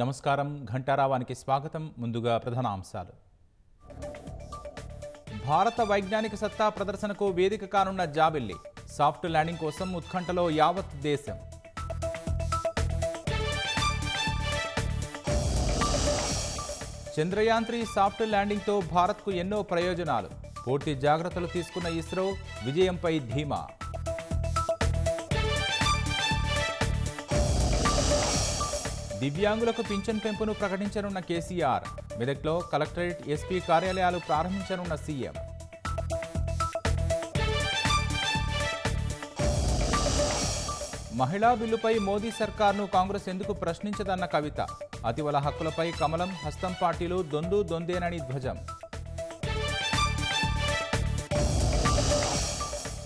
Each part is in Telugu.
నమస్కారం ఘంటారావానికి స్వాగతం ముందుగా ప్రధానాంశాలు భారత వైజ్ఞానిక సత్తా ప్రదర్శనకు వేదిక కానున్న జాబిల్లి సాఫ్ట్ ల్యాండింగ్ కోసం ఉత్కంఠలో యావత్ దేశం చంద్రయాంత్రి సాఫ్ట్ ల్యాండింగ్తో భారత్కు ఎన్నో ప్రయోజనాలు పూర్తి జాగ్రత్తలు తీసుకున్న ఇస్రో విజయంపై ధీమా దివ్యాంగులకు పింఛన్ పెంపును ప్రకటించనున్న కేసీఆర్ మెదక్లో కలెక్టరేట్ ఎస్పీ కార్యాలయాలు ప్రారంభించనున్న సీఎం మహిళా బిల్లుపై మోదీ సర్కార్ను కాంగ్రెస్ ఎందుకు ప్రశ్నించదన్న కవిత అతివల హక్కులపై కమలం హస్తం పార్టీలు దొందు దొందేనని ధ్వజం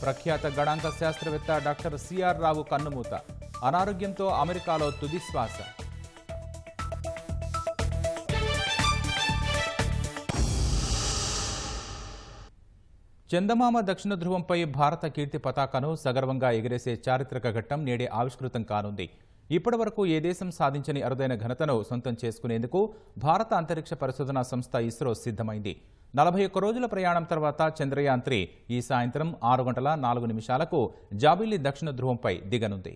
ప్రఖ్యాత గణాంక శాస్త్రవేత్త డాక్టర్ సిఆర్ రావు కన్నుమూత అనారోగ్యంతో అమెరికాలో తుదిశ్వాస చందమామ దక్షిణ ధృవంపై భారత కీర్తి పతాకను సగర్వంగా ఎగిరేసే చారిత్రక ఘట్టం నేడే ఆవిష్కృతం కానుంది ఇప్పటి వరకు ఏ దేశం సాధించని అరుదైన ఘనతను సొంతం చేసుకునేందుకు భారత అంతరిక్ష పరిశోధనా సంస్థ ఇస్రో సిద్ధమైంది నలభై ఒక్క రోజుల ప్రయాణం తర్వాత చంద్రయాన్ త్రీ ఈ సాయంత్రం ఆరు గంటల నాలుగు నిమిషాలకు జాబిలి దక్షిణ ధృవంపై దిగనుంది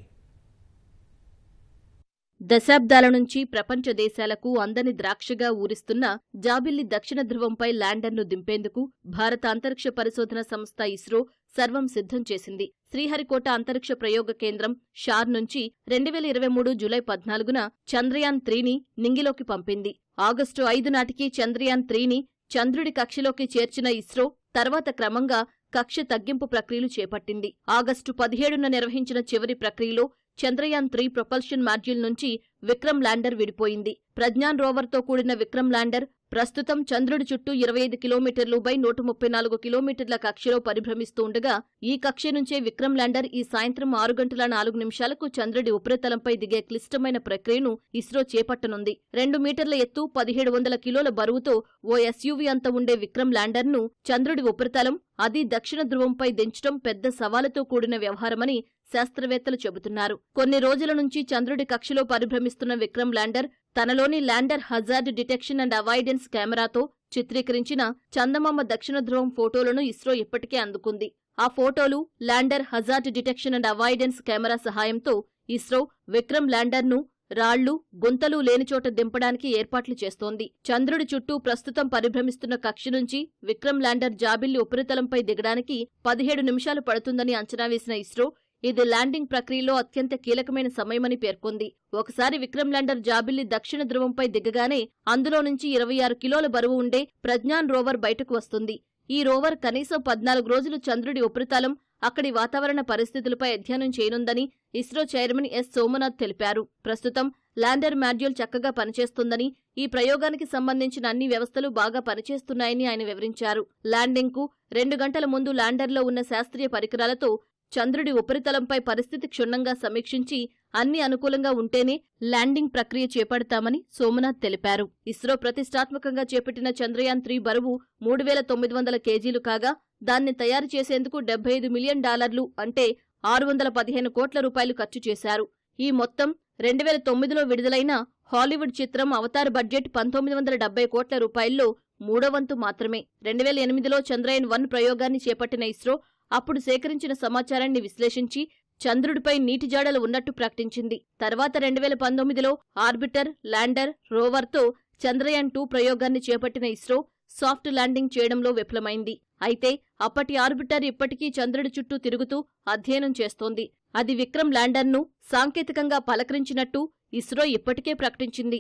దశాబ్దాల నుంచి ప్రపంచ దేశాలకు అందని ద్రాక్షగా ఊరిస్తున్న జాబిల్లి దక్షిణ ధ్రువంపై ల్యాండర్ను దింపేందుకు భారత అంతరిక్ష పరిశోధన సంస్థ ఇస్రో సర్వం సిద్ధం చేసింది శ్రీహరికోట అంతరిక్ష ప్రయోగ కేంద్రం షార్ నుంచి రెండు వేల ఇరవై మూడు జూలై పద్నాలుగున చంద్రయాన్ త్రీని నింగిలోకి పంపింది ఆగస్టు ఐదు నాటికి చంద్రయాన్ త్రీని చంద్రుడి కక్షలోకి చేర్చిన ఇస్రో తర్వాత క్రమంగా కక్ష తగ్గింపు ప్రక్రియలు చేపట్టింది ఆగస్టు పదిహేడున నిర్వహించిన చివరి ప్రక్రియలో చంద్రయాన్ త్రీ ప్రొపల్షన్ మాడ్యూల్ నుంచి విక్రమ్ ల్యాండర్ విడిపోయింది ప్రజ్ఞాన్ రోవర్తో కూడిన విక్రమ్ ల్యాండర్ ప్రస్తుతం చంద్రుడి చుట్టూ ఇరవై ఐదు కిలోమీటర్లు బై నూట ముప్పై నాలుగు కిలోమీటర్ల కక్షలో పరిభ్రమిస్తూ ఉండగా ఈ కక్ష నుంచే విక్రమ్ ల్యాండర్ ఈ సాయంత్రం ఆరు గంటల నాలుగు నిమిషాలకు చంద్రుడి ఉపరితలంపై దిగే క్లిష్టమైన ప్రక్రియను ఇస్రో చేపట్టనుంది రెండు మీటర్ల ఎత్తు పదిహేడు వందల కిలోల బరువుతో ఓ ఎస్యూవీ అంత ఉండే విక్రమ్ ల్యాండర్ను చంద్రుడి ఉపరితలం అది దక్షిణ ధ్రువంపై దించడం పెద్ద సవాలుతో కూడిన వ్యవహారమని శాస్త్రవేత్తలు చెబుతున్నారు కొన్ని రోజుల నుంచి చంద్రుడి కక్షలో పరిభ్రమిస్తున్న విక్రమ్ ల్యాండర్ తనలోని lander hazard detection and avoidance కెమెరాతో చిత్రీకరించిన చందమామ దక్షిణ ధ్రువం ఫోటోలను ఇస్రో ఇప్పటికే అందుకుంది ఆ ఫోటోలు lander hazard detection and avoidance camera సహాయంతో ఇస్రో విక్రమ్ ల్యాండర్ను రాళ్లు గుంతలు లేనిచోట దింపడానికి ఏర్పాట్లు చేస్తోంది చంద్రుడి చుట్టూ ప్రస్తుతం పరిభ్రమిస్తున్న కక్ష నుంచి విక్రమ్ ల్యాండర్ జాబిల్లి ఉపరితలంపై దిగడానికి పదిహేడు నిమిషాలు పడుతుందని అంచనా వేసిన ఇస్రో ఇది ల్యాండింగ్ ప్రక్రియలో అత్యంత కీలకమైన సమయమని పేర్కొంది ఒకసారి విక్రమ్ ల్యాండర్ జాబిల్లి దక్షిణ ధ్రువంపై దిగగానే అందులో నుంచి ఇరవై ఆరు కిలోల బరువు ఉండే ప్రజ్ఞాన్ రోవర్ బయటకు వస్తుంది ఈ రోవర్ కనీసం పద్నాలుగు రోజులు చంద్రుడి ఉపరితలం అక్కడి వాతావరణ పరిస్థితులపై అధ్యయనం చేయనుందని ఇస్రో చైర్మన్ ఎస్ సోమనాథ్ తెలిపారు ప్రస్తుతం ల్యాండర్ మాడ్యూల్ చక్కగా పనిచేస్తుందని ఈ ప్రయోగానికి సంబంధించిన అన్ని వ్యవస్థలు బాగా పనిచేస్తున్నాయని ఆయన వివరించారు ల్యాండింగ్కు కు రెండు గంటల ముందు ల్యాండర్లో ఉన్న శాస్త్రీయ పరికరాలతో చంద్రుడి ఉపరితలంపై పరిస్థితి క్షుణ్ణంగా సమీక్షించి అన్ని అనుకూలంగా ఉంటేనే ల్యాండింగ్ ప్రక్రియ చేపడతామని సోమనాథ్ తెలిపారు ఇస్రో ప్రతిష్టాత్మకంగా చేపట్టిన చంద్రయాన్ త్రీ బరువు మూడు వేల తొమ్మిది వందల కేజీలు కాగా దాన్ని తయారు చేసేందుకు డెబ్బై ఐదు మిలియన్ డాలర్లు అంటే ఆరు వందల పదిహేను కోట్ల రూపాయలు ఖర్చు చేశారు ఈ మొత్తం రెండు వేల తొమ్మిదిలో విడుదలైన హాలీవుడ్ చిత్రం అవతార్ బడ్జెట్ పంతొమ్మిది వందల డెబ్బై కోట్ల రూపాయల్లో మూడో వంతు మాత్రమే రెండు వేల ఎనిమిదిలో చంద్రయాన్ వన్ ప్రయోగాన్ని చేపట్టిన ఇస్రో అప్పుడు సేకరించిన సమాచారాన్ని విశ్లేషించి చంద్రుడిపై నీటి జాడలు ఉన్నట్టు ప్రకటించింది తర్వాత రెండు వేల పంతొమ్మిదిలో ఆర్బిటర్ ల్యాండర్ రోవర్తో చంద్రయాన్ టూ ప్రయోగాన్ని చేపట్టిన ఇస్రో సాఫ్ట్ ల్యాండింగ్ చేయడంలో విఫలమైంది అయితే అప్పటి ఆర్బిటర్ ఇప్పటికీ చంద్రుడి చుట్టూ తిరుగుతూ అధ్యయనం చేస్తోంది అది విక్రమ్ ల్యాండర్ను సాంకేతికంగా పలకరించినట్టు ఇస్రో ఇప్పటికే ప్రకటించింది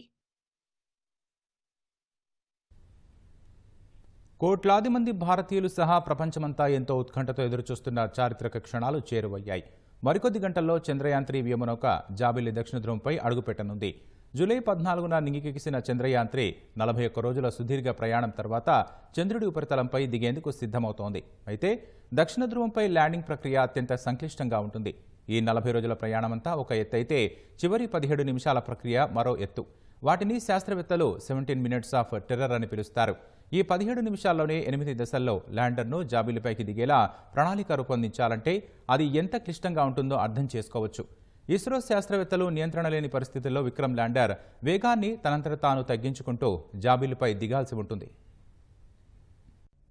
కోట్లాది మంది భారతీయులు సహా ప్రపంచమంతా ఎంతో ఉత్కంఠతో ఎదురుచూస్తున్న చారిత్రక క్షణాలు చేరువయ్యాయి మరికొద్ది గంటల్లో చంద్రయాంత్రి వ్యోమనౌక జాబిల్లి దక్షిణ ధ్రువంపై అడుగుపెట్టనుంది జూలై పద్నాలుగున నింగికెక్కిసిన చంద్రయాంత్రి నలభై ఒక్క రోజుల సుదీర్ఘ ప్రయాణం తర్వాత చంద్రుడి ఉపరితలంపై దిగేందుకు సిద్ధమవుతోంది అయితే దక్షిణ ధ్రువంపై ల్యాండింగ్ ప్రక్రియ అత్యంత సంక్లిష్టంగా ఉంటుంది ఈ నలభై రోజుల ప్రయాణమంతా ఒక ఎత్తైతే చివరి పదిహేడు నిమిషాల ప్రక్రియ మరో ఎత్తు వాటిని శాస్త్రవేత్తలు సెవెంటీన్ మినిట్స్ ఆఫ్ టెర్రర్ అని పిలుస్తారు ఈ పదిహేడు నిమిషాల్లోనే ఎనిమిది దశల్లో ల్యాండర్ను జాబిలిపైకి దిగేలా ప్రణాళిక రూపొందించాలంటే అది ఎంత క్లిష్టంగా ఉంటుందో అర్థం చేసుకోవచ్చు ఇస్రో శాస్త్రవేత్తలు నియంత్రణ లేని పరిస్థితుల్లో విక్రమ్ ల్యాండర్ వేగాన్ని తనంతట తాను తగ్గించుకుంటూ జాబిలిపై దిగాల్సి ఉంటుంది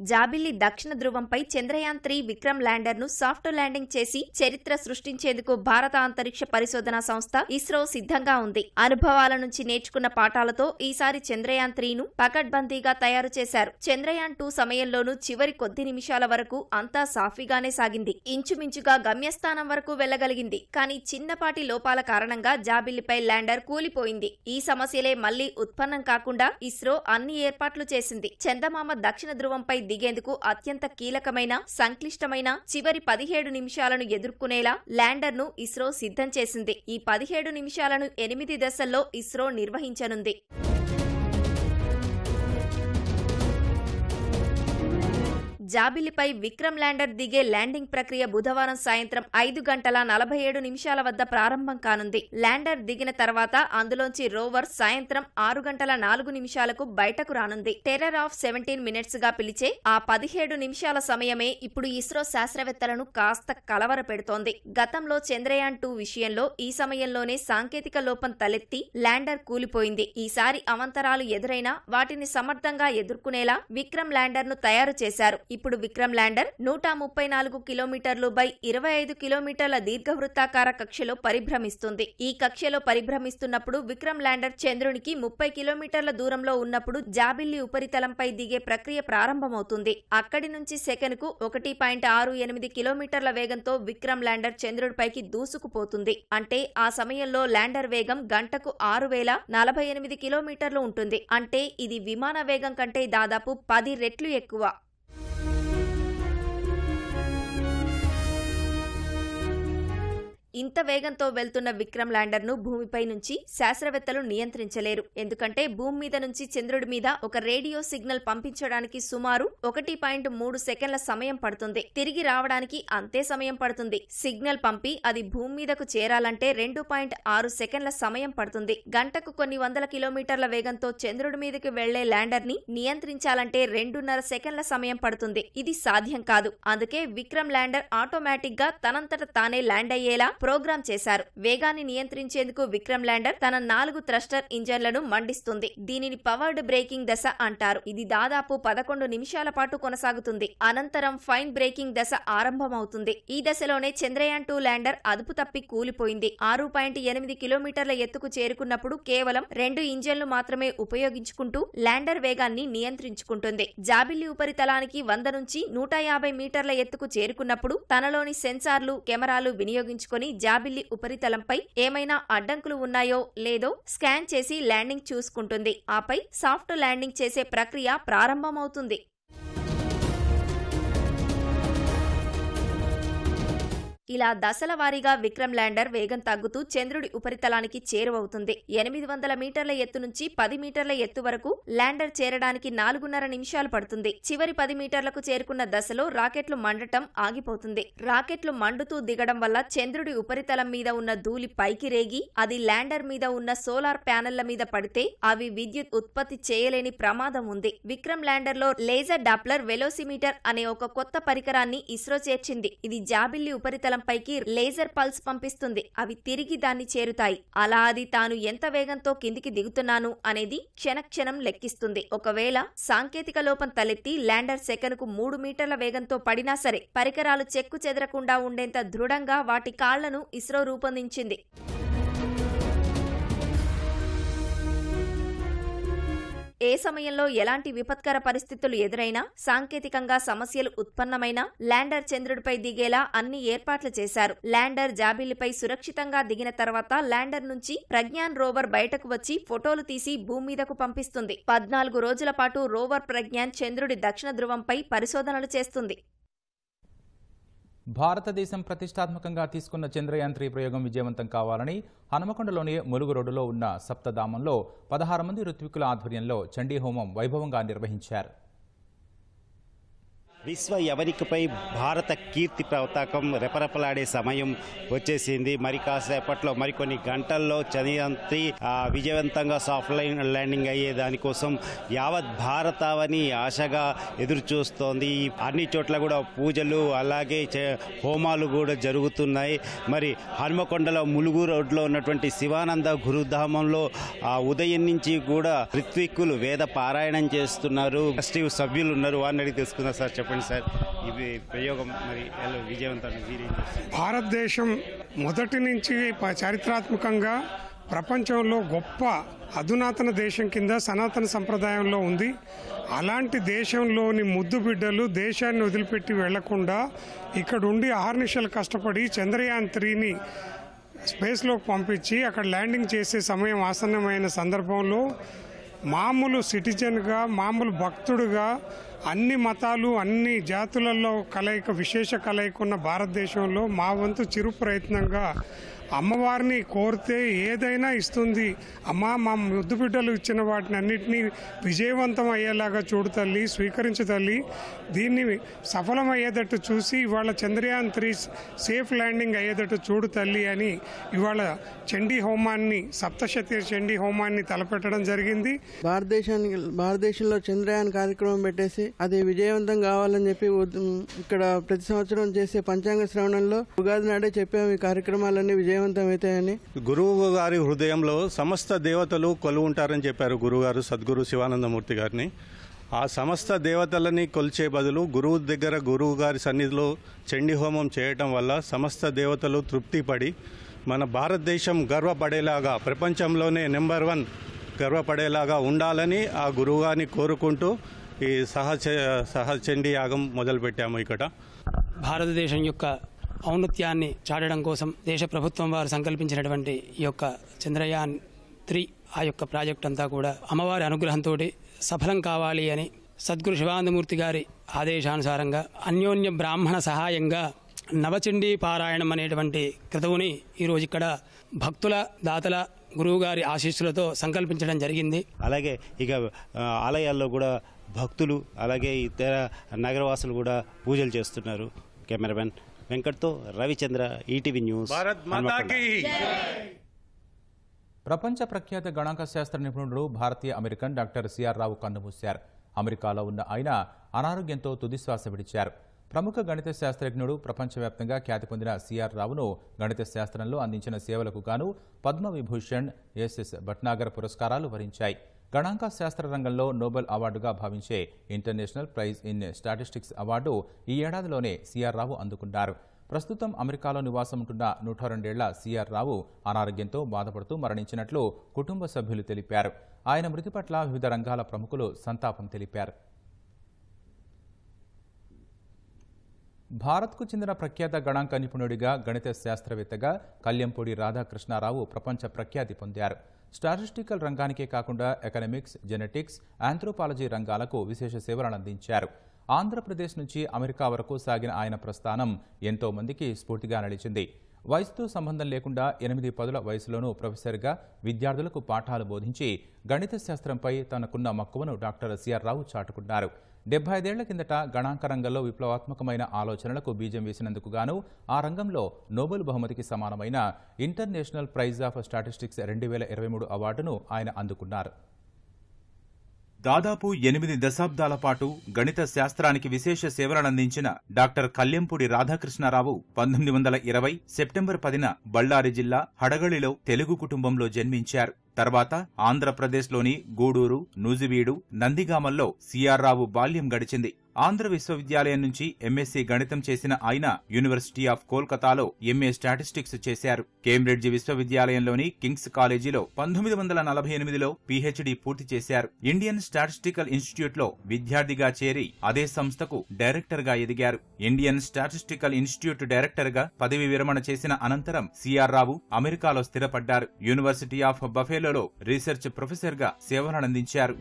జాబిల్లి దక్షిణ ధృవంపై చంద్రయాన్ త్రీ విక్రమ్ ల్యాండర్ ను సాఫ్ట్ ల్యాండింగ్ చేసి చరిత్ర సృష్టించేందుకు భారత అంతరిక్ష పరిశోధన సంస్థ ఇస్రో సిద్ధంగా ఉంది అనుభవాల నుంచి నేర్చుకున్న పాఠాలతో ఈసారి చంద్రయాన్ త్రీను పకడ్బందీగా తయారు చేశారు చంద్రయాన్ టూ సమయంలోనూ చివరి కొద్ది నిమిషాల వరకు అంతా సాఫీగానే సాగింది ఇంచుమించుగా గమ్యస్థానం వరకు వెళ్లగలిగింది కానీ చిన్నపాటి లోపాల కారణంగా జాబిల్లిపై ల్యాండర్ కూలిపోయింది ఈ సమస్యలే మళ్లీ ఉత్పన్నం కాకుండా ఇస్రో అన్ని ఏర్పాట్లు చేసింది చందమామ దక్షిణ ధృవంపై దిగేందుకు అత్యంత కీలకమైన సంక్లిష్టమైన చివరి పదిహేడు నిమిషాలను ఎదుర్కొనేలా ల్యాండర్ను ఇస్రో సిద్ధం చేసింది ఈ పదిహేడు నిమిషాలను ఎనిమిది దశల్లో ఇస్రో నిర్వహించనుంది జాబిలిపై విక్రమ్ ల్యాండర్ దిగే ల్యాండింగ్ ప్రక్రియ బుధవారం సాయంత్రం ఐదు గంటల నలభై ఏడు నిమిషాల వద్ద ప్రారంభం కానుంది ల్యాండర్ దిగిన తర్వాత అందులోంచి రోవర్ సాయంత్రం ఆరు గంటల నాలుగు నిమిషాలకు బయటకు రానుంది టెర్రర్ ఆఫ్ సెవెంటీన్ మినిట్స్ గా పిలిచే ఆ పదిహేడు నిమిషాల సమయమే ఇప్పుడు ఇస్రో శాస్త్రవేత్తలను కాస్త కలవర పెడుతోంది గతంలో చంద్రయాన్ టూ విషయంలో ఈ సమయంలోనే సాంకేతిక లోపం తలెత్తి ల్యాండర్ కూలిపోయింది ఈసారి అవంతరాలు ఎదురైనా వాటిని సమర్థంగా ఎదుర్కొనేలా విక్రమ్ ల్యాండర్ ను తయారు చేశారు ఇప్పుడు విక్రమ్ ల్యాండర్ నూట ముప్పై నాలుగు కిలోమీటర్లు బై ఇరవై ఐదు కిలోమీటర్ల దీర్ఘవృత్తాకార కక్షలో పరిభ్రమిస్తుంది ఈ కక్షలో పరిభ్రమిస్తున్నప్పుడు విక్రమ్ ల్యాండర్ చంద్రునికి ముప్పై కిలోమీటర్ల దూరంలో ఉన్నప్పుడు జాబిల్లి ఉపరితలంపై దిగే ప్రక్రియ ప్రారంభమవుతుంది అక్కడి నుంచి సెకనుకు ఒకటి పాయింట్ ఆరు ఎనిమిది కిలోమీటర్ల వేగంతో విక్రమ్ ల్యాండర్ చంద్రుడిపైకి దూసుకుపోతుంది అంటే ఆ సమయంలో ల్యాండర్ వేగం గంటకు ఆరు వేల నలభై ఎనిమిది కిలోమీటర్లు ఉంటుంది అంటే ఇది విమాన వేగం కంటే దాదాపు పది రెట్లు ఎక్కువ ఇంత వేగంతో వెళ్తున్న విక్రమ్ ల్యాండర్ను భూమిపై నుంచి శాస్త్రవేత్తలు నియంత్రించలేరు ఎందుకంటే భూమి మీద నుంచి చంద్రుడి మీద ఒక రేడియో సిగ్నల్ పంపించడానికి సుమారు ఒకటి పాయింట్ మూడు సెకండ్ల సమయం పడుతుంది తిరిగి రావడానికి అంతే సమయం పడుతుంది సిగ్నల్ పంపి అది భూమి మీదకు చేరాలంటే రెండు పాయింట్ ఆరు సెకండ్ల సమయం పడుతుంది గంటకు కొన్ని వందల కిలోమీటర్ల వేగంతో చంద్రుడి మీదకి వెళ్లే ల్యాండర్ ని నియంత్రించాలంటే రెండున్నర సెకండ్ల సమయం పడుతుంది ఇది సాధ్యం కాదు అందుకే విక్రమ్ ల్యాండర్ ఆటోమేటిక్ గా తనంతట తానే ల్యాండ్ అయ్యేలా ప్రోగ్రామ్ చేశారు వేగాన్ని నియంత్రించేందుకు విక్రమ్ ల్యాండర్ తన నాలుగు థ్రస్టర్ ఇంజన్లను మండిస్తుంది దీనిని పవర్డ్ బ్రేకింగ్ దశ అంటారు ఇది దాదాపు పదకొండు నిమిషాల పాటు కొనసాగుతుంది అనంతరం ఫైన్ బ్రేకింగ్ దశ ఆరంభమవుతుంది ఈ దశలోనే చంద్రయాన్ టూ ల్యాండర్ అదుపు తప్పి కూలిపోయింది ఆరు పాయింట్ ఎనిమిది కిలోమీటర్ల ఎత్తుకు చేరుకున్నప్పుడు కేవలం రెండు ఇంజన్లు మాత్రమే ఉపయోగించుకుంటూ ల్యాండర్ వేగాన్ని నియంత్రించుకుంటుంది జాబిల్లి ఉపరితలానికి వంద నుంచి నూట యాభై మీటర్ల ఎత్తుకు చేరుకున్నప్పుడు తనలోని సెన్సార్లు కెమెరాలు వినియోగించుకొని జాబిల్లి ఉపరితలంపై ఏమైనా అడ్డంకులు ఉన్నాయో లేదో స్కాన్ చేసి ల్యాండింగ్ చూసుకుంటుంది ఆపై సాఫ్ట్ ల్యాండింగ్ చేసే ప్రక్రియ ప్రారంభమవుతుంది ఇలా దశల వారీగా విక్రమ్ ల్యాండర్ వేగం తగ్గుతూ చంద్రుడి ఉపరితలానికి చేరువవుతుంది ఎనిమిది వందల మీటర్ల ఎత్తు నుంచి పది మీటర్ల ఎత్తు వరకు ల్యాండర్ చేరడానికి నాలుగున్నర నిమిషాలు పడుతుంది చివరి పది మీటర్లకు చేరుకున్న దశలో రాకెట్లు మండటం ఆగిపోతుంది రాకెట్లు మండుతూ దిగడం వల్ల చంద్రుడి ఉపరితలం మీద ఉన్న ధూళి పైకి రేగి అది ల్యాండర్ మీద ఉన్న సోలార్ ప్యానెళ్ల మీద పడితే అవి విద్యుత్ ఉత్పత్తి చేయలేని ప్రమాదం ఉంది విక్రమ్ ల్యాండర్ లో లేజర్ డాప్లర్ వెలోసిమీటర్ అనే ఒక కొత్త పరికరాన్ని ఇస్రో చేర్చింది ఇది జాబిల్లి ఉపరితలం పైకి లేజర్ పల్స్ పంపిస్తుంది అవి తిరిగి దాన్ని చేరుతాయి అలా అది తాను ఎంత వేగంతో కిందికి దిగుతున్నాను అనేది క్షణక్షణం లెక్కిస్తుంది ఒకవేళ సాంకేతిక లోపం తలెత్తి ల్యాండర్ సెకనుకు మూడు మీటర్ల వేగంతో పడినా సరే పరికరాలు చెక్కు చెదరకుండా ఉండేంత దృఢంగా వాటి కాళ్లను ఇస్రో రూపొందించింది ఏ సమయంలో ఎలాంటి విపత్కర పరిస్థితులు ఎదురైనా సాంకేతికంగా సమస్యలు ఉత్పన్నమైన ల్యాండర్ చంద్రుడిపై దిగేలా అన్ని ఏర్పాట్లు చేశారు ల్యాండర్ జాబిలిపై సురక్షితంగా దిగిన తర్వాత ల్యాండర్ నుంచి ప్రజ్ఞాన్ రోవర్ బయటకు వచ్చి ఫోటోలు తీసి భూమి పంపిస్తుంది పద్నాలుగు రోజుల పాటు రోవర్ ప్రజ్ఞాన్ చంద్రుడి దక్షిణ ధృవంపై పరిశోధనలు చేస్తుంది భారతదేశం ప్రతిష్టాత్మకంగా తీసుకున్న చంద్రయాన్ త్రీ ప్రయోగం విజయవంతం కావాలని హనుమకొండలోని ములుగు రోడ్డులో ఉన్న సప్తధామంలో పదహారు మంది ఋత్వికుల ఆధ్వర్యంలో చండీహోమం వైభవంగా నిర్వహించారు విశ్వ ఎవరికపై భారత కీర్తి పతాకం రెపరెపలాడే సమయం వచ్చేసింది మరి కాసేపట్లో మరికొన్ని గంటల్లో చనియంత్రి విజయవంతంగా సాఫ్ట్ లైన్ ల్యాండింగ్ అయ్యే దానికోసం యావత్ భారతావని ఆశగా ఎదురు చూస్తోంది అన్ని చోట్ల కూడా పూజలు అలాగే హోమాలు కూడా జరుగుతున్నాయి మరి హనుమకొండలో ములుగు రోడ్లో ఉన్నటువంటి శివానంద గురుధామంలో ఆ ఉదయం నుంచి కూడా రిత్విక్కులు వేద పారాయణం చేస్తున్నారు సభ్యులు ఉన్నారు వారిని తెలుసుకుందాం తెలుసుకున్నారు సార్ చెప్పండి సార్ ప్రయోగం మరి విజయవంతం భారతదేశం మొదటి నుంచి చారిత్రాత్మకంగా ప్రపంచంలో గొప్ప అధునాతన దేశం కింద సనాతన సంప్రదాయంలో ఉంది అలాంటి దేశంలోని ముద్దు బిడ్డలు దేశాన్ని వదిలిపెట్టి వెళ్లకుండా ఇక్కడ ఉండి ఆహర్నిశలు కష్టపడి చంద్రయాన్ త్రీని స్పేస్లోకి పంపించి అక్కడ ల్యాండింగ్ చేసే సమయం ఆసన్నమైన సందర్భంలో మామూలు సిటిజన్గా మామూలు భక్తుడుగా అన్ని మతాలు అన్ని జాతులలో కలయిక విశేష కలయిక ఉన్న భారతదేశంలో మా వంతు చిరు ప్రయత్నంగా అమ్మవారిని కోరితే ఏదైనా ఇస్తుంది అమ్మ మా ముద్దు బిడ్డలు ఇచ్చిన వాటిని అన్నింటినీ విజయవంతం అయ్యేలాగా చూడు తల్లి స్వీకరించు తల్లి దీన్ని అయ్యేటట్టు చూసి ఇవాళ చంద్రయాన్ త్రీ సేఫ్ ల్యాండింగ్ అయ్యేటట్టు చూడు తల్లి అని ఇవాళ చండీ హోమాన్ని సప్తశతి చండీ హోమాన్ని తలపెట్టడం జరిగింది భారతదేశానికి భారతదేశంలో చంద్రయాన్ కార్యక్రమం పెట్టేసి అది విజయవంతం కావాలని చెప్పి ఇక్కడ ప్రతి సంవత్సరం చేసే పంచాంగ శ్రవణంలో ఉగాది నాడే చెప్పాము ఈ కార్యక్రమాలన్నీ విజయ విజయవంతమవుతాయని గురువు గారి హృదయంలో సమస్త దేవతలు కొలువుంటారని చెప్పారు గురుగారు సద్గురు శివానందమూర్తి గారిని ఆ సమస్త దేవతలని కొలిచే బదులు గురువు దగ్గర గురువు గారి సన్నిధిలో చండి హోమం చేయటం వల్ల సమస్త దేవతలు తృప్తి పడి మన భారతదేశం గర్వపడేలాగా ప్రపంచంలోనే నెంబర్ వన్ గర్వపడేలాగా ఉండాలని ఆ గురువుగారిని కోరుకుంటూ ఈ సహచ సహచండి యాగం మొదలుపెట్టాము ఇక్కడ భారతదేశం యొక్క ఔన్నత్యాన్ని చాటడం కోసం దేశ ప్రభుత్వం వారు సంకల్పించినటువంటి ఈ యొక్క చంద్రయాన్ త్రీ ఆ యొక్క ప్రాజెక్ట్ అంతా కూడా అమ్మవారి అనుగ్రహంతో సఫలం కావాలి అని సద్గురు శివానందమూర్తి గారి ఆదేశానుసారంగా అన్యోన్య బ్రాహ్మణ సహాయంగా నవచండీ పారాయణం అనేటువంటి క్రతువుని ఈరోజు ఇక్కడ భక్తుల దాతల గురువుగారి ఆశీస్సులతో సంకల్పించడం జరిగింది అలాగే ఇక ఆలయాల్లో కూడా భక్తులు అలాగే ఇతర నగరవాసులు కూడా పూజలు చేస్తున్నారు కెమెరామెన్ వెంకట్తో రవిచంద్ర ఈటీవీ న్యూస్ ప్రపంచ ప్రఖ్యాత గణాంక శాస్త్ర నిపుణుడు భారతీయ అమెరికన్ డాక్టర్ సిఆర్ రావు కన్నుమూశారు అమెరికాలో ఉన్న ఆయన అనారోగ్యంతో తుదిశ్వాస విడిచారు ప్రముఖ గణిత శాస్త్రజ్ఞుడు ప్రపంచవ్యాప్తంగా ఖ్యాతి పొందిన సిఆర్ రావును గణిత శాస్త్రంలో అందించిన సేవలకు గాను పద్మవిభూషణ్ ఎస్ఎస్ భట్నాగర్ పురస్కారాలు వరించాయి గణాంక శాస్త్ర రంగంలో నోబెల్ అవార్డుగా భావించే international praise in statistics award ఈ ఏడాదిలోనే సిఆర్ రావు అందుకున్నారు ప్రస్తుతం అమెరికాలో నివాసం ఉంటున్న నూట రెండేళ్ల సిఆర్ రావు అనారోగ్యంతో బాధపడుతూ మరణించినట్లు కుటుంబ సభ్యులు తెలిపారు ఆయన మృతి పట్ల వివిధ రంగాల ప్రముఖులు సంతాపం తెలిపారు భారత్కు చెందిన ప్రఖ్యాత గణాంక నిపుణుడిగా గణిత శాస్త్రవేత్తగా కళ్యంపూడి రాధాకృష్ణారావు ప్రపంచ ప్రఖ్యాతి పొందారు స్టాటిస్టికల్ రంగానికే కాకుండా ఎకనమిక్స్ జెనెటిక్స్ ఆంథ్రోపాలజీ రంగాలకు విశేష అందించారు ఆంధ్రప్రదేశ్ నుంచి అమెరికా వరకు సాగిన ఆయన ప్రస్థానం ఎంతో మందికి స్ఫూర్తిగా నిలిచింది వయసుతో సంబంధం లేకుండా ఎనిమిది పదుల వయసులోనూ ప్రొఫెసర్గా విద్యార్థులకు పాఠాలు బోధించి గణిత శాస్త్రంపై తనకున్న మక్కువను డాక్టర్ సిఆర్ రావు చాటుకున్నారు డెబ్బై ఐదేళ్ల కిందట గణాంక రంగంలో విప్లవాత్మకమైన ఆలోచనలకు బీజం వేసినందుకు గాను ఆ రంగంలో నోబెల్ బహుమతికి సమానమైన ఇంటర్నేషనల్ ప్రైజ్ ఆఫ్ స్టాటిస్టిక్స్ రెండు వేల ఇరవై మూడు అవార్డును ఆయన అందుకున్నారు దాదాపు ఎనిమిది దశాబ్దాల పాటు గణిత శాస్త్రానికి విశేష సేవలనందించిన డాక్టర్ కల్లెంపూడి రాధాకృష్ణారావు పంతొమ్మిది వందల ఇరవై సెప్టెంబర్ పదిన బళ్ళారి జిల్లా హడగళిలో తెలుగు కుటుంబంలో జన్మించారు తర్వాత ఆంధ్రప్రదేశ్లోని గూడూరు నూజివీడు నందిగామల్లో రావు బాల్యం గడిచింది ఆంధ్ర విశ్వవిద్యాలయం నుంచి ఎంఎస్సీ గణితం చేసిన ఆయన యూనివర్సిటీ ఆఫ్ కోల్కతాలో ఎంఏ స్టాటిస్టిక్స్ చేశారు కేంబ్రిడ్జ్ విశ్వవిద్యాలయంలోని కింగ్స్ కాలేజీలో పంతొమ్మిది వందల నలభై ఎనిమిదిలో పీహెచ్డీ పూర్తి చేశారు ఇండియన్ స్టాటిస్టికల్ ఇన్స్టిట్యూట్లో విద్యార్థిగా చేరి అదే సంస్థకు డైరెక్టర్గా ఎదిగారు ఇండియన్ స్టాటిస్టికల్ ఇన్స్టిట్యూట్ డైరెక్టర్గా పదవి విరమణ చేసిన అనంతరం సిఆర్ రావు అమెరికాలో స్థిరపడ్డారు యూనివర్సిటీ ఆఫ్ బఫేలో ఆస్ట్రేలియాలో రీసెర్చ్ ప్రొఫెసర్గా సేవలనందించారు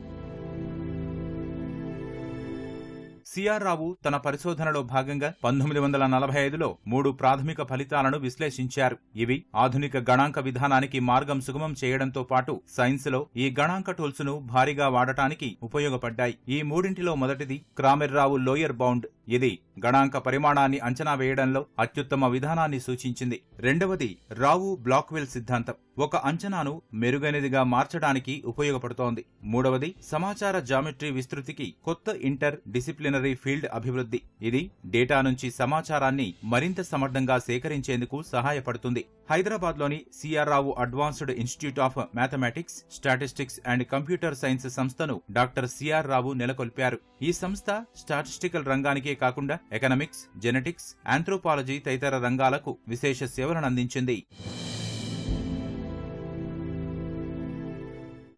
సిఆర్ రావు తన పరిశోధనలో భాగంగా పంతొమ్మిది వందల నలభై ఐదులో మూడు ప్రాథమిక ఫలితాలను విశ్లేషించారు ఇవి ఆధునిక గణాంక విధానానికి మార్గం సుగమం చేయడంతో పాటు సైన్స్లో ఈ గణాంక టూల్స్ ను భారీగా వాడటానికి ఉపయోగపడ్డాయి ఈ మూడింటిలో మొదటిది క్రామెర్రావు లోయర్ బౌండ్ ఇది గణాంక పరిమాణాన్ని అంచనా వేయడంలో అత్యుత్తమ విధానాన్ని సూచించింది రెండవది రావు బ్లాక్వెల్ సిద్ధాంతం ఒక అంచనాను మెరుగైనదిగా మార్చడానికి ఉపయోగపడుతోంది మూడవది సమాచార జామెట్రీ విస్తృతికి కొత్త ఇంటర్ డిసిప్లినరీ ఫీల్డ్ అభివృద్ధి ఇది డేటా నుంచి సమాచారాన్ని మరింత సమర్థంగా సేకరించేందుకు సహాయపడుతుంది హైదరాబాద్లోని Rao Advanced Institute of Mathematics Statistics and Computer Science సంస్థను డాక్టర్ సిఆర్ రావు నెలకొల్పారు ఈ సంస్థ స్టాటిస్టికల్ రంగానికే కాకుండా ఎకనమిక్స్ జెనెటిక్స్ ఆంథ్రోపాలజీ తదితర రంగాలకు విశేష సేవలను అందించింది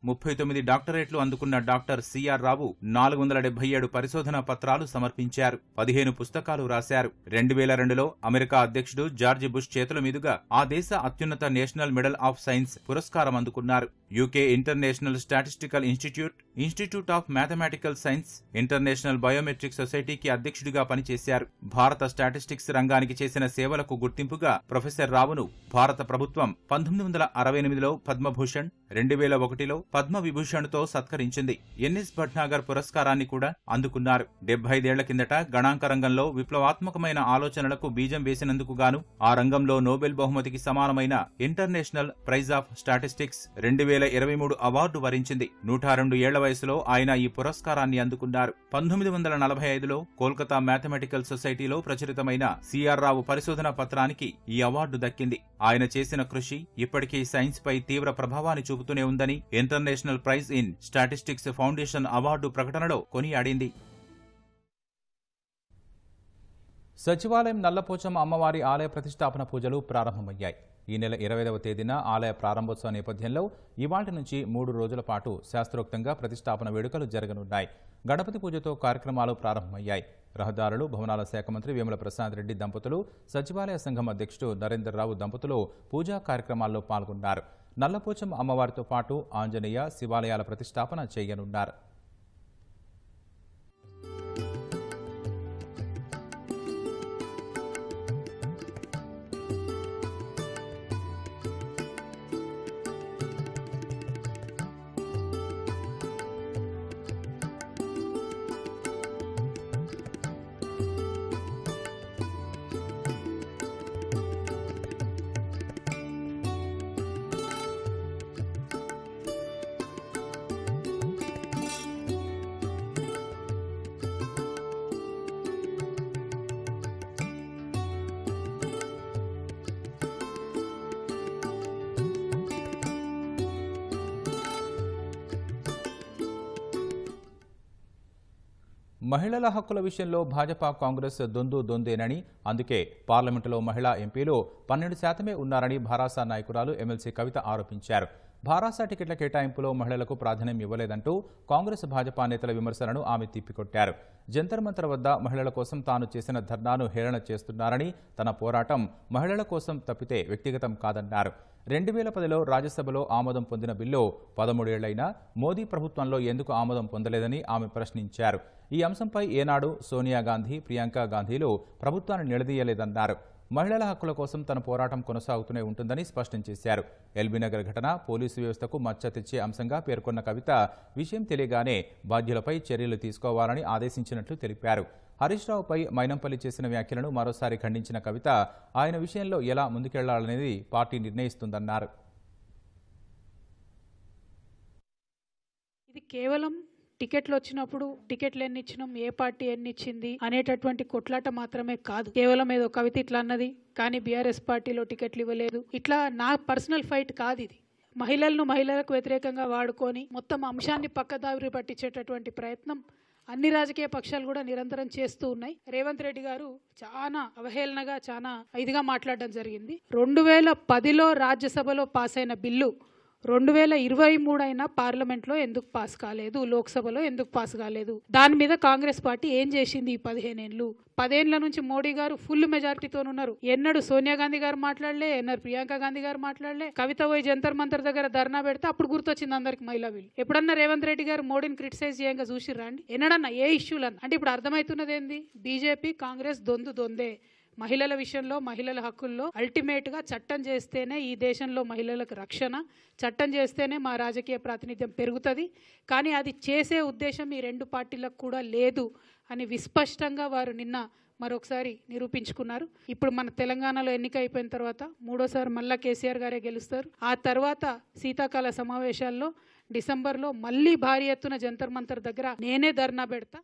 ముప్పై తొమ్మిది డాక్టరేట్లు అందుకున్న డాక్టర్ సిఆర్ రావు నాలుగు వందల డెబ్బై ఏడు పరిశోధనా పత్రాలు సమర్పించారు పదిహేను పుస్తకాలు రాశారు రెండు వేల రెండులో అమెరికా అధ్యక్షుడు జార్జ్ బుష్ చేతుల మీదుగా ఆ దేశ అత్యున్నత నేషనల్ మెడల్ ఆఫ్ సైన్స్ పురస్కారం అందుకున్నారు UK international statistical institute institute of mathematical science international biometric సొసైటీకి అధ్యక్షుడిగా పనిచేశారు భారత స్టాటిస్టిక్స్ రంగానికి చేసిన సేవలకు గుర్తింపుగా ప్రొఫెసర్ రావును భారత ప్రభుత్వం పంతొమ్మిది వందల అరవై ఎనిమిదిలో పద్మభూషణ్ రెండు వేల ఒకటిలో పద్మవిభూషణ్తో సత్కరించింది ఎన్ఎస్ భట్నాగర్ పురస్కారాన్ని కూడా అందుకున్నారు డెబ్బైదేళ్ల కిందట గణాంక రంగంలో విప్లవాత్మకమైన ఆలోచనలకు బీజం వేసినందుకు గాను ఆ రంగంలో నోబెల్ బహుమతికి సమానమైన ఇంటర్నేషనల్ ప్రైజ్ ఆఫ్ స్టాటిస్టిక్స్ రెండు వేల ఇరవై మూడు అవార్డు వరించింది నూట రెండు ఏళ్ల వయసులో ఆయన ఈ పురస్కారాన్ని అందుకున్నారు పంతొమ్మిది వందల నలభై ఐదులో కోల్కతా మ్యాథమెటికల్ సొసైటీలో ప్రచురితమైన సిఆర్ రావు పరిశోధన పత్రానికి ఈ అవార్డు దక్కింది ఆయన చేసిన కృషి ఇప్పటికీ సైన్స్ పై తీవ్ర ప్రభావాన్ని చూపుతూనే ఉందని International praise in Statistics Foundation award ప్రకటనలో కొనియాడింది సచివాలయం నల్లపోచమ్మ అమ్మవారి ఆలయ ప్రతిష్టాపన పూజలు ప్రారంభమయ్యాయి ఈ నెల ఇరవైదవ తేదీన ఆలయ ప్రారంభోత్సవ నేపథ్యంలో ఇవాటి నుంచి మూడు రోజుల పాటు శాస్త్రోక్తంగా ప్రతిష్టాపన వేడుకలు జరగనున్నాయి గణపతి పూజతో కార్యక్రమాలు ప్రారంభమయ్యాయి రహదారులు భవనాల శాఖ మంత్రి వేముల ప్రశాంత్ రెడ్డి దంపతులు సచివాలయ సంఘం అధ్యక్షుడు నరేంద్రరావు దంపతులు పూజా కార్యక్రమాల్లో పాల్గొన్నారు నల్లపోచం అమ్మవారితో పాటు ఆంజనేయ శివాలయాల ప్రతిష్టాపన చేయనున్నారు మహిళల హక్కుల విషయంలో భాజపా కాంగ్రెస్ దొందు దొందేనని అందుకే పార్లమెంటులో మహిళా ఎంపీలు పన్నెండు శాతమే ఉన్నారని భారాసా నాయకురాలు ఎమ్మెల్సీ కవిత ఆరోపించారు భారాసా టికెట్ల కేటాయింపులో మహిళలకు ప్రాధాన్యం ఇవ్వలేదంటూ కాంగ్రెస్ భాజపా నేతల విమర్శలను ఆమె తిప్పికొట్టారు జంతర్ మంతర్ వద్ద మహిళల కోసం తాను చేసిన ధర్నాను హేళన చేస్తున్నారని తన పోరాటం మహిళల కోసం తప్పితే వ్యక్తిగతం కాదన్నారు రెండు వేల పదిలో రాజ్యసభలో ఆమోదం పొందిన బిల్లు పదమూడేళ్లైనా మోదీ ప్రభుత్వంలో ఎందుకు ఆమోదం పొందలేదని ఆమె ప్రశ్నించారు ఈ అంశంపై ఏనాడు సోనియా గాంధీ ప్రియాంక గాంధీలు ప్రభుత్వాన్ని నిలదీయలేదన్నారు మహిళల హక్కుల కోసం తన పోరాటం కొనసాగుతూనే ఉంటుందని స్పష్టం చేశారు ఎల్బీనగర్ ఘటన పోలీసు వ్యవస్థకు మచ్చ తెచ్చే అంశంగా పేర్కొన్న కవిత విషయం తెలియగానే బాధ్యులపై చర్యలు తీసుకోవాలని ఆదేశించినట్లు తెలిపారు హరీష్ రావుపై మైనంపల్లి చేసిన వ్యాఖ్యలను మరోసారి ఖండించిన కవిత ఆయన విషయంలో ఎలా ముందుకెళ్లాలనేది పార్టీ నిర్ణయిస్తుందన్నారు ఇది కేవలం టికెట్లు వచ్చినప్పుడు టికెట్లు ఎన్ని ఇచ్చినాం ఏ పార్టీ ఎన్ని ఇచ్చింది అనేటటువంటి కొట్లాట మాత్రమే కాదు కేవలం ఏదో కవిత ఇట్లా అన్నది కానీ బీఆర్ఎస్ పార్టీలో టికెట్లు ఇవ్వలేదు ఇట్లా నా పర్సనల్ ఫైట్ కాదు ఇది మహిళలను మహిళలకు వ్యతిరేకంగా వాడుకొని మొత్తం అంశాన్ని పక్కదారి పట్టించేటటువంటి ప్రయత్నం అన్ని రాజకీయ పక్షాలు కూడా నిరంతరం చేస్తూ ఉన్నాయి రేవంత్ రెడ్డి గారు చాలా అవహేళనగా చాలా ఇదిగా మాట్లాడడం జరిగింది రెండు వేల పదిలో రాజ్యసభలో పాస్ అయిన బిల్లు రెండు వేల ఇరవై మూడు అయినా పార్లమెంట్లో ఎందుకు పాస్ కాలేదు లోక్సభలో ఎందుకు పాస్ కాలేదు దాని మీద కాంగ్రెస్ పార్టీ ఏం చేసింది ఈ పదిహేనేళ్ళు పదేళ్ల నుంచి మోడీ గారు ఫుల్ మెజార్టీతో ఉన్నారు ఎన్నడూ సోనియా గాంధీ గారు మాట్లాడలే ఎన్నర్ ప్రియాంక గాంధీ గారు మాట్లాడలే కవిత పోయి జంతర్ మంతర్ దగ్గర ధర్నా పెడితే అప్పుడు గుర్తొచ్చింది అందరికి మహిళా వీళ్ళు ఎప్పుడన్నా రేవంత్ రెడ్డి గారు మోడీని క్రిటిసైజ్ చేయంగా చూసి రండి ఎన్నడన్నా ఏ ఇష్యూలన్నా అంటే ఇప్పుడు అర్థమవుతున్నది ఏంది బీజేపీ కాంగ్రెస్ దొందు దొందే మహిళల విషయంలో మహిళల హక్కుల్లో అల్టిమేట్గా చట్టం చేస్తేనే ఈ దేశంలో మహిళలకు రక్షణ చట్టం చేస్తేనే మా రాజకీయ ప్రాతినిధ్యం పెరుగుతుంది కానీ అది చేసే ఉద్దేశం ఈ రెండు పార్టీలకు కూడా లేదు అని విస్పష్టంగా వారు నిన్న మరొకసారి నిరూపించుకున్నారు ఇప్పుడు మన తెలంగాణలో ఎన్నిక అయిపోయిన తర్వాత మూడోసారి మళ్ళా కేసీఆర్ గారే గెలుస్తారు ఆ తర్వాత శీతాకాల సమావేశాల్లో డిసెంబర్లో మళ్ళీ భారీ ఎత్తున జంతర్ మంతర్ దగ్గర నేనే ధర్నా పెడతా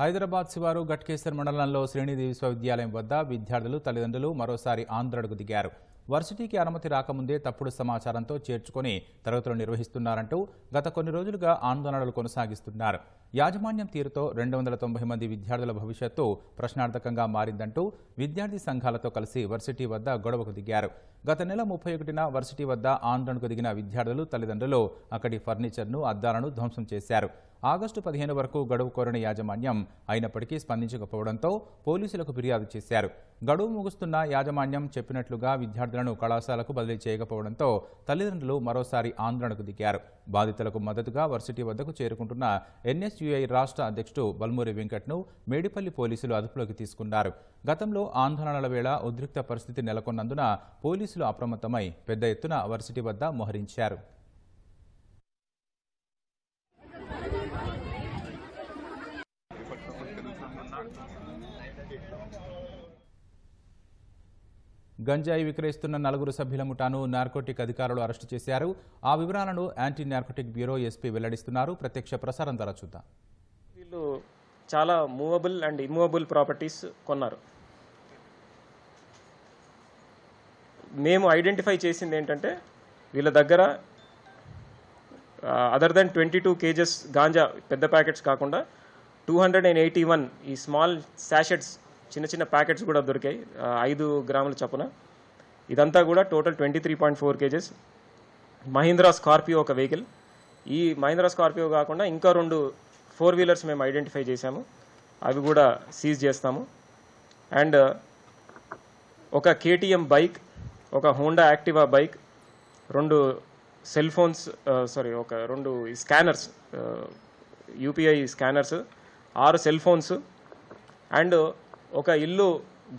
హైదరాబాద్ శివారు ఘట్కేశ్వర్ మండలంలో శ్రీనిధి విశ్వవిద్యాలయం వద్ద విద్యార్థులు తల్లిదండ్రులు మరోసారి ఆందోళనకు దిగారు వర్సిటీకి అనుమతి రాకముందే తప్పుడు సమాచారంతో చేర్చుకొని తరగతులు నిర్వహిస్తున్నారంటూ గత కొన్ని రోజులుగా ఆందోళనలు కొనసాగిస్తున్నారు యాజమాన్యం తీరుతో రెండు వందల తొంభై మంది విద్యార్థుల భవిష్యత్తు ప్రశ్నార్థకంగా మారిందంటూ విద్యార్థి సంఘాలతో కలిసి వర్సిటీ వద్ద గొడవకు దిగారు గత నెల ముప్పై ఒకటిన వర్సిటీ వద్ద ఆందోళనకు దిగిన విద్యార్థులు తల్లిదండ్రులు అక్కడి ఫర్నిచర్ను అద్దాలను ధ్వంసం చేశారు ఆగస్టు పదిహేను వరకు గడువు కోరిన యాజమాన్యం అయినప్పటికీ స్పందించకపోవడంతో పోలీసులకు ఫిర్యాదు చేశారు గడువు ముగుస్తున్న యాజమాన్యం చెప్పినట్లుగా విద్యార్థులను కళాశాలకు బదిలీ చేయకపోవడంతో తల్లిదండ్రులు మరోసారి ఆందోళనకు దిగారు బాధితులకు మద్దతుగా వర్సిటీ వద్దకు చేరుకుంటున్న ఎన్ఎస్యు సీపీఐ రాష్ట్ర అధ్యక్షుడు బల్మూరి వెంకట్ను మేడిపల్లి పోలీసులు అదుపులోకి తీసుకున్నారు గతంలో ఆందోళనల వేళ ఉద్రిక్త పరిస్థితి నెలకొన్నందున పోలీసులు అప్రమత్తమై పెద్ద ఎత్తున వర్సిటీ వద్ద మోహరించారు గంజాయి విక్రయిస్తున్న నలుగురు సభ్యుల ముఠాను నార్కోటిక్ అధికారులు అరెస్టు చేశారు ఆ వివరాలను యాంటీ నార్కోటిక్ బ్యూరో ఎస్పీ వెల్లడిస్తున్నారు ప్రత్యక్ష ప్రసారం ద్వారా చూద్దాం వీళ్ళు చాలా మూవబుల్ అండ్ ఇమూవబుల్ ప్రాపర్టీస్ కొన్నారు మేము ఐడెంటిఫై చేసింది ఏంటంటే వీళ్ళ దగ్గర other than twenty two KGs ganja పెద్ద ప్యాకెట్స్ కాకుండా two hundred and eighty one ఈ స్మాల్ శాషెట్స్ చిన్న చిన్న ప్యాకెట్స్ కూడా దొరికాయి ఐదు గ్రాముల చొప్పున ఇదంతా కూడా total twenty three point four KGs Mahindra Scorpio ఒక వెహికల్ ఈ మహీంద్రా స్కార్పియో కాకుండా ఇంకా రెండు ఫోర్ వీలర్స్ మేము ఐడెంటిఫై చేశాము అవి కూడా సీజ్ చేస్తాము అండ్ ఒక కేటీఎం బైక్ ఒక హోండా యాక్టివా బైక్ రెండు సెల్ ఫోన్స్ సారీ ఒక రెండు స్కానర్స్ యూపీఐ స్కానర్స్ ఆరు సెల్ ఫోన్స్ అండ్ ఒక ఇల్లు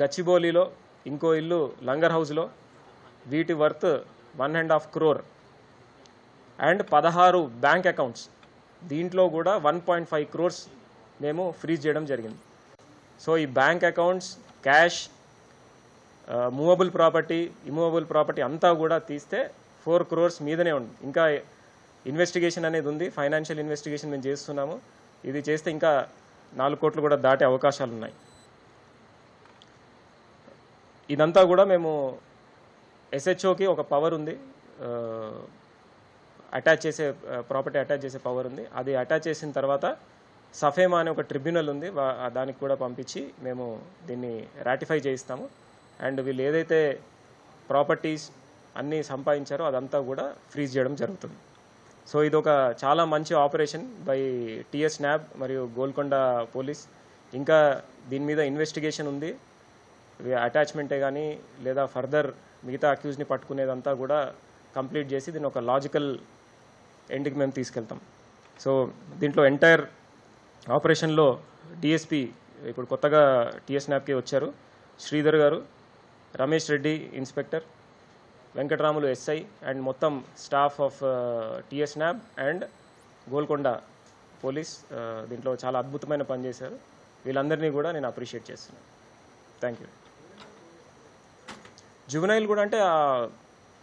గచ్చిబోలిలో ఇంకో ఇల్లు లంగర్ హౌస్లో వీటి worth one and half crore and పదహారు బ్యాంక్ అకౌంట్స్ దీంట్లో కూడా వన్ పాయింట్ ఫైవ్ క్రోర్స్ మేము ఫ్రీజ్ చేయడం జరిగింది సో ఈ bank accounts cash movable property immovable property అంతా కూడా తీస్తే ఫోర్ క్రోర్స్ మీదనే ఉంది ఇంకా ఇన్వెస్టిగేషన్ అనేది ఉంది ఫైనాన్షియల్ ఇన్వెస్టిగేషన్ మేము చేస్తున్నాము ఇది చేస్తే ఇంకా నాలుగు కోట్లు కూడా దాటే అవకాశాలు ఉన్నాయి ఇదంతా కూడా మేము ఎస్హెచ్ఓకి ఒక పవర్ ఉంది అటాచ్ చేసే ప్రాపర్టీ అటాచ్ చేసే పవర్ ఉంది అది అటాచ్ చేసిన తర్వాత సఫేమా అనే ఒక ట్రిబ్యునల్ ఉంది దానికి కూడా పంపించి మేము దీన్ని రాటిఫై చేయిస్తాము అండ్ వీళ్ళు ఏదైతే ప్రాపర్టీస్ అన్నీ సంపాదించారో అదంతా కూడా ఫ్రీజ్ చేయడం జరుగుతుంది సో ఇది ఒక చాలా మంచి ఆపరేషన్ బై టిఎస్ న్యాబ్ మరియు గోల్కొండ పోలీస్ ఇంకా దీని మీద ఇన్వెస్టిగేషన్ ఉంది అటాచ్మెంటే కానీ లేదా ఫర్దర్ మిగతా అక్యూజ్ని పట్టుకునేదంతా కూడా కంప్లీట్ చేసి దీన్ని ఒక లాజికల్ ఎండ్కి మేము తీసుకెళ్తాం సో దీంట్లో ఎంటైర్ ఆపరేషన్లో డిఎస్పి ఇప్పుడు కొత్తగా టీఎస్ నాప్కి వచ్చారు శ్రీధర్ గారు Ramesh Reddy inspector Venkataramulu SI and మొత్తం staff of TS NAB and Golconda police uh, దీంట్లో చాలా అద్భుతమైన పనిచేశారు వీళ్ళందరినీ కూడా నేను అప్రిషియేట్ చేస్తున్నాను థ్యాంక్ యూ జువనైల్ కూడా అంటే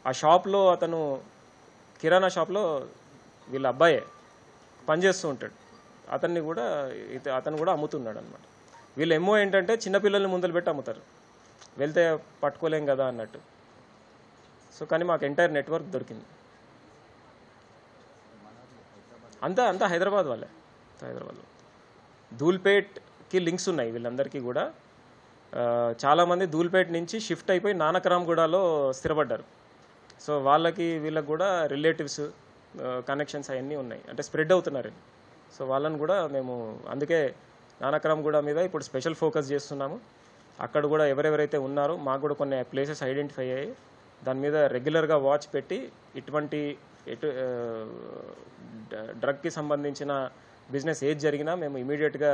ఆ షాప్లో అతను కిరాణా షాప్లో వీళ్ళ అబ్బాయే పనిచేస్తూ ఉంటాడు అతన్ని కూడా అతను కూడా అమ్ముతున్నాడు అనమాట వీళ్ళ ఎమ్మో ఏంటంటే చిన్నపిల్లల్ని ముందలు పెట్టి అమ్ముతారు వెళ్తే పట్టుకోలేం కదా అన్నట్టు సో కానీ మాకు ఎంటైర్ నెట్వర్క్ దొరికింది అంతా అంతా హైదరాబాద్ వాళ్ళే హైదరాబాద్ ధూల్పేట్కి లింక్స్ ఉన్నాయి వీళ్ళందరికీ కూడా చాలామంది ధూల్పేట నుంచి షిఫ్ట్ అయిపోయి నానకరాంగూడలో స్థిరపడ్డారు సో వాళ్ళకి వీళ్ళకి కూడా రిలేటివ్స్ కనెక్షన్స్ అవన్నీ ఉన్నాయి అంటే స్ప్రెడ్ అవుతున్నారు సో వాళ్ళని కూడా మేము అందుకే నానకరాంగూడ మీద ఇప్పుడు స్పెషల్ ఫోకస్ చేస్తున్నాము అక్కడ కూడా ఎవరెవరైతే ఉన్నారో మాకు కూడా కొన్ని ప్లేసెస్ ఐడెంటిఫై అయ్యాయి దాని మీద రెగ్యులర్గా వాచ్ పెట్టి ఇటువంటి ఎటు డ్రగ్కి సంబంధించిన బిజినెస్ ఏది జరిగినా మేము ఇమీడియట్గా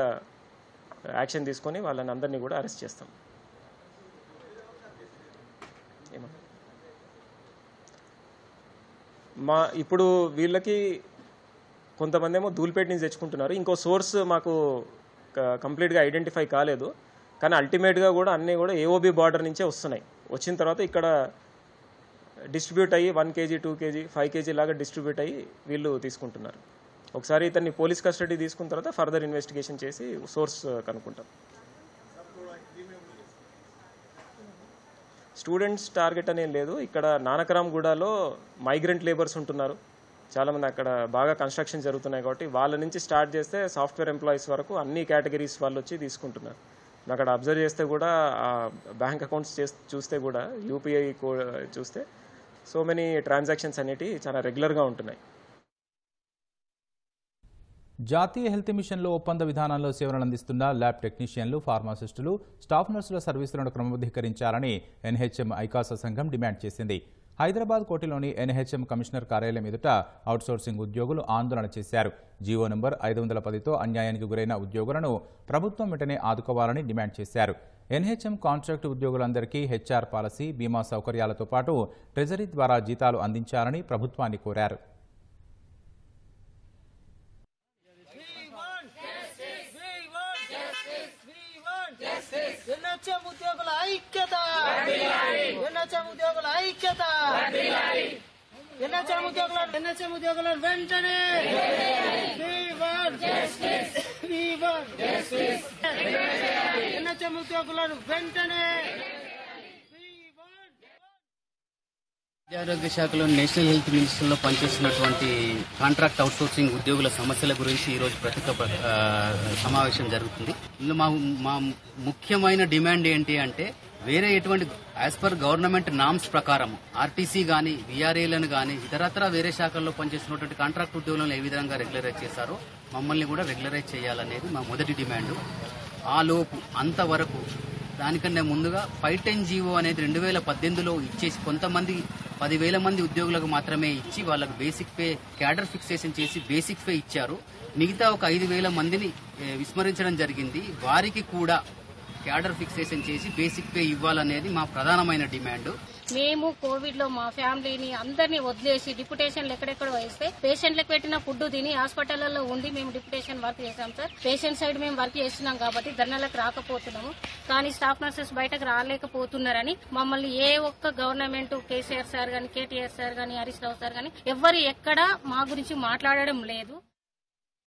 యాక్షన్ తీసుకొని వాళ్ళని అందరినీ కూడా అరెస్ట్ చేస్తాం మా ఇప్పుడు వీళ్ళకి కొంతమంది ఏమో ధూల్పేట నుంచి తెచ్చుకుంటున్నారు ఇంకో సోర్స్ మాకు కంప్లీట్గా ఐడెంటిఫై కాలేదు కానీ అల్టిమేట్గా కూడా అన్నీ కూడా ఏఓబి బార్డర్ నుంచే వస్తున్నాయి వచ్చిన తర్వాత ఇక్కడ డిస్ట్రిబ్యూట్ అయ్యి one KG two KG five KG లాగా డిస్ట్రిబ్యూట్ అయ్యి వీళ్ళు తీసుకుంటున్నారు ఒకసారి ఇతన్ని పోలీస్ కస్టడీ తీసుకున్న తర్వాత ఫర్దర్ ఇన్వెస్టిగేషన్ చేసి సోర్స్ కనుక్కుంటాం స్టూడెంట్స్ టార్గెట్ అనేది లేదు ఇక్కడ నానకరాంగూడలో మైగ్రెంట్ లేబర్స్ ఉంటున్నారు చాలామంది అక్కడ బాగా కన్స్ట్రక్షన్ జరుగుతున్నాయి కాబట్టి వాళ్ళ నుంచి స్టార్ట్ చేస్తే సాఫ్ట్వేర్ ఎంప్లాయీస్ వరకు అన్ని కేటగిరీస్ వాళ్ళు వచ్చి తీసుకుంటున్నారు అక్కడ అబ్జర్వ్ చేస్తే కూడా బ్యాంక్ అకౌంట్స్ చేస్తే చూస్తే కూడా యూపీఐ చూస్తే సో మెనీ ట్రాన్సాక్షన్స్ అనేటివి చాలా రెగ్యులర్గా ఉంటున్నాయి జాతీయ హెల్త్ మిషన్లో ఒప్పంద విధానంలో సేవలను అందిస్తున్న ల్యాబ్ టెక్నీషియన్లు ఫార్మాసిస్టులు స్టాఫ్ నర్సుల సర్వీసులను క్రమబద్దీకరించాలని ఎన్హెచ్ఎం ఐకాస సంఘం డిమాండ్ చేసింది హైదరాబాద్ కోటిలోని ఎన్హెచ్ఎం కమిషనర్ కార్యాలయం ఎదుట అవుట్సోర్సింగ్ ఉద్యోగులు ఆందోళన చేశారు జీవో నంబర్ ఐదు వందల పదితో అన్యాయానికి గురైన ఉద్యోగులను ప్రభుత్వం వెంటనే ఆదుకోవాలని డిమాండ్ చేశారు ఎన్హెచ్ఎం కాంట్రాక్ట్ ఉద్యోగులందరికీ హెచ్ఆర్ పాలసీ బీమా సౌకర్యాలతో పాటు ట్రెజరీ ద్వారా జీతాలు అందించాలని ప్రభుత్వాన్ని కోరారు ఐక్యత ఎన్హెచ్ఎం ఉద్యోగుల ఐక్యత ఎన్హెచ్ఎం ఉద్యోగుల ఎన్హెచ్ఎం ఉద్యోగుల వెంటనే ఎన్హెచ్ఎం ఉద్యోగులను వెంటనే ఆరోగ్య శాఖలో నేషనల్ హెల్త్ లో పనిచేస్తున్నటువంటి కాంట్రాక్ట్ అవుట్సోర్సింగ్ ఉద్యోగుల సమస్యల గురించి ఈరోజు ప్రత్యేక సమావేశం జరుగుతుంది ఇందులో మా మా ముఖ్యమైన డిమాండ్ ఏంటి అంటే వేరే ఎటువంటి యాజ్ పర్ గవర్నమెంట్ నామ్స్ ప్రకారం ఆర్టీసీ కానీ వీఆర్ఏలను కానీ ఇతరత్ర వేరే శాఖల్లో పనిచేస్తున్నటువంటి కాంట్రాక్ట్ ఉద్యోగులను ఏ విధంగా రెగ్యులరైజ్ చేశారో మమ్మల్ని కూడా రెగ్యులరైజ్ చేయాలనేది మా మొదటి డిమాండ్ ఆ లోపు అంతవరకు దానికంటే ముందుగా ఫైవ్ టెన్ జీవో అనేది రెండు వేల పద్దెనిమిదిలో ఇచ్చేసి కొంతమంది పదివేల మంది ఉద్యోగులకు మాత్రమే ఇచ్చి వాళ్ళకు బేసిక్ పే క్యాడర్ ఫిక్సేషన్ చేసి బేసిక్ పే ఇచ్చారు మిగతా ఒక ఐదు వేల మందిని విస్మరించడం జరిగింది వారికి కూడా క్యాడర్ ఫిక్సేషన్ చేసి బేసిక్ పే ఇవ్వాలనేది మా ప్రధానమైన డిమాండ్ మేము కోవిడ్ లో మా ఫ్యామిలీని అందరినీ వదిలేసి డిప్యుటేషన్లు ఎక్కడెక్కడ వేస్తే పేషెంట్లకు పెట్టిన ఫుడ్ తిని హాస్పిటల్లో ఉండి మేము డిప్యుటేషన్ వర్క్ చేసాం సార్ పేషెంట్ సైడ్ మేము వర్క్ చేస్తున్నాం కాబట్టి ధర్నాలకు రాకపోతున్నాము కానీ స్టాఫ్ నర్సెస్ బయటకు రాలేకపోతున్నారని మమ్మల్ని ఏ ఒక్క గవర్నమెంట్ కేసీఆర్ సార్ గాని కేటీఆర్ సార్ గాని హరీష్ రావు సార్ గాని ఎవరు ఎక్కడా మా గురించి మాట్లాడడం లేదు